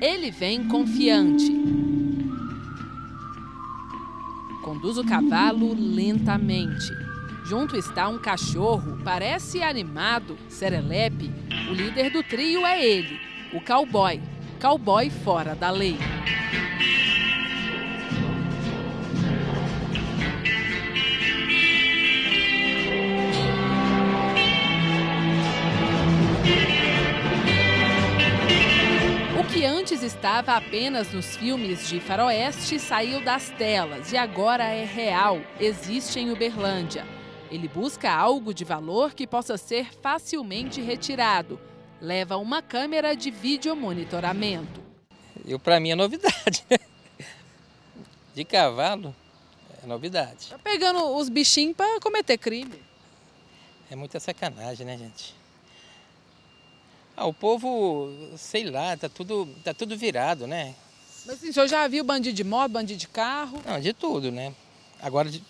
Ele vem confiante. Conduz o cavalo lentamente. Junto está um cachorro, parece animado, serelepe. O líder do trio é ele, o cowboy. Cowboy fora da lei. antes estava apenas nos filmes de faroeste, saiu das telas e agora é real, existe em Uberlândia. Ele busca algo de valor que possa ser facilmente retirado. Leva uma câmera de vídeo monitoramento. Eu para mim é novidade. Né? De cavalo é novidade. Tá pegando os bichinhos para cometer crime. É muita sacanagem, né, gente? Ah, o povo, sei lá, tá tudo, tá tudo virado, né? Mas assim, o senhor já viu bandido de moto, bandido de carro? Não, de tudo, né? Agora de,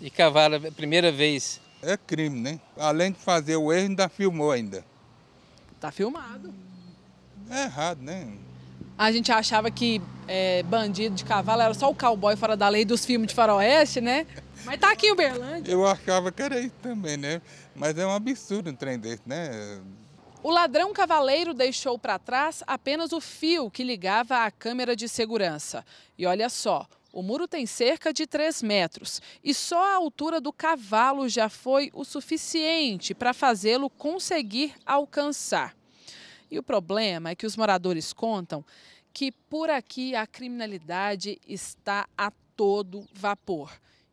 de cavalo, é primeira vez. É crime, né? Além de fazer o erro, ainda filmou ainda. Tá filmado. É errado, né? A gente achava que é, bandido de cavalo era só o cowboy fora da lei dos filmes de faroeste, né? Mas tá aqui o Uberlândia. Eu achava que era isso também, né? Mas é um absurdo um trem desse, né? O ladrão cavaleiro deixou para trás apenas o fio que ligava à câmera de segurança. E olha só, o muro tem cerca de 3 metros e só a altura do cavalo já foi o suficiente para fazê-lo conseguir alcançar. E o problema é que os moradores contam que por aqui a criminalidade está a todo vapor.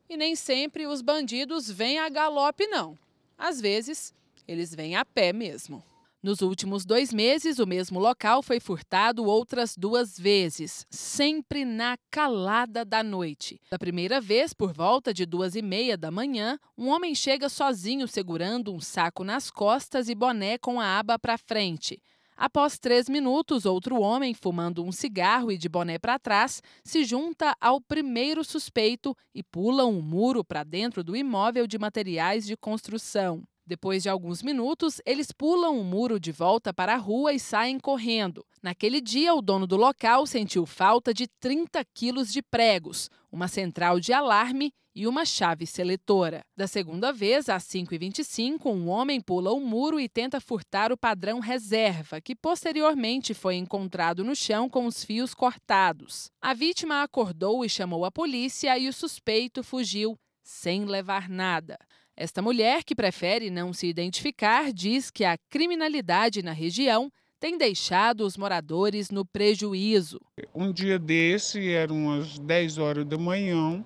E nem sempre os bandidos vêm a galope, não. Às vezes, eles vêm a pé mesmo. Nos últimos dois meses, o mesmo local foi furtado outras duas vezes, sempre na calada da noite. Da primeira vez, por volta de duas e meia da manhã, um homem chega sozinho segurando um saco nas costas e boné com a aba para frente. Após três minutos, outro homem, fumando um cigarro e de boné para trás, se junta ao primeiro suspeito e pula um muro para dentro do imóvel de materiais de construção. Depois de alguns minutos, eles pulam o muro de volta para a rua e saem correndo. Naquele dia, o dono do local sentiu falta de 30 quilos de pregos, uma central de alarme e uma chave seletora. Da segunda vez, às 5h25, um homem pula o um muro e tenta furtar o padrão reserva, que posteriormente foi encontrado no chão com os fios cortados. A vítima acordou e chamou a polícia e o suspeito fugiu sem levar nada. Esta mulher, que prefere não se identificar, diz que a criminalidade na região tem deixado os moradores no prejuízo. Um dia desse, eram umas 10 horas da manhã,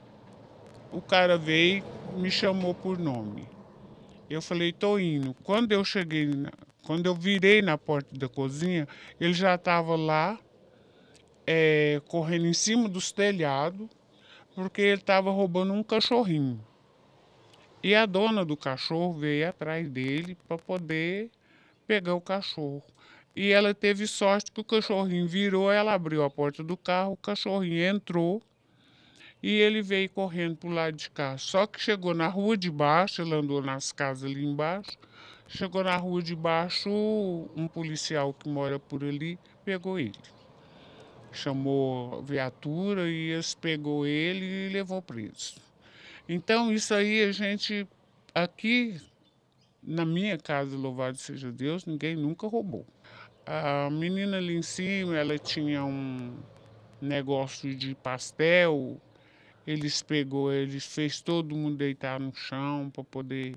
o cara veio me chamou por nome. Eu falei, estou indo. Quando eu cheguei, quando eu virei na porta da cozinha, ele já estava lá, é, correndo em cima dos telhados, porque ele estava roubando um cachorrinho. E a dona do cachorro veio atrás dele para poder pegar o cachorro. E ela teve sorte que o cachorrinho virou, ela abriu a porta do carro, o cachorrinho entrou e ele veio correndo para o lado de cá. Só que chegou na rua de baixo, ele andou nas casas ali embaixo. Chegou na rua de baixo, um policial que mora por ali pegou ele. Chamou a viatura e eles pegou ele e levou preso. Então, isso aí a gente, aqui na minha casa, louvado seja Deus, ninguém nunca roubou. A menina ali em cima, ela tinha um negócio de pastel, eles pegou, eles fez todo mundo deitar no chão para poder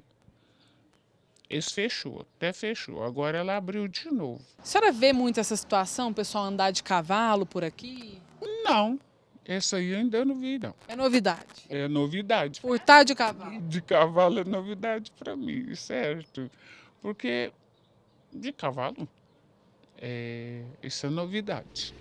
esse fechou, até fechou. Agora ela abriu de novo. A senhora vê muito essa situação, o pessoal andar de cavalo por aqui? Não, essa aí ainda eu não vi, não. É novidade. É novidade. Furtar é tá de cavalo. De cavalo é novidade para mim, certo? Porque de cavalo, é, isso é novidade.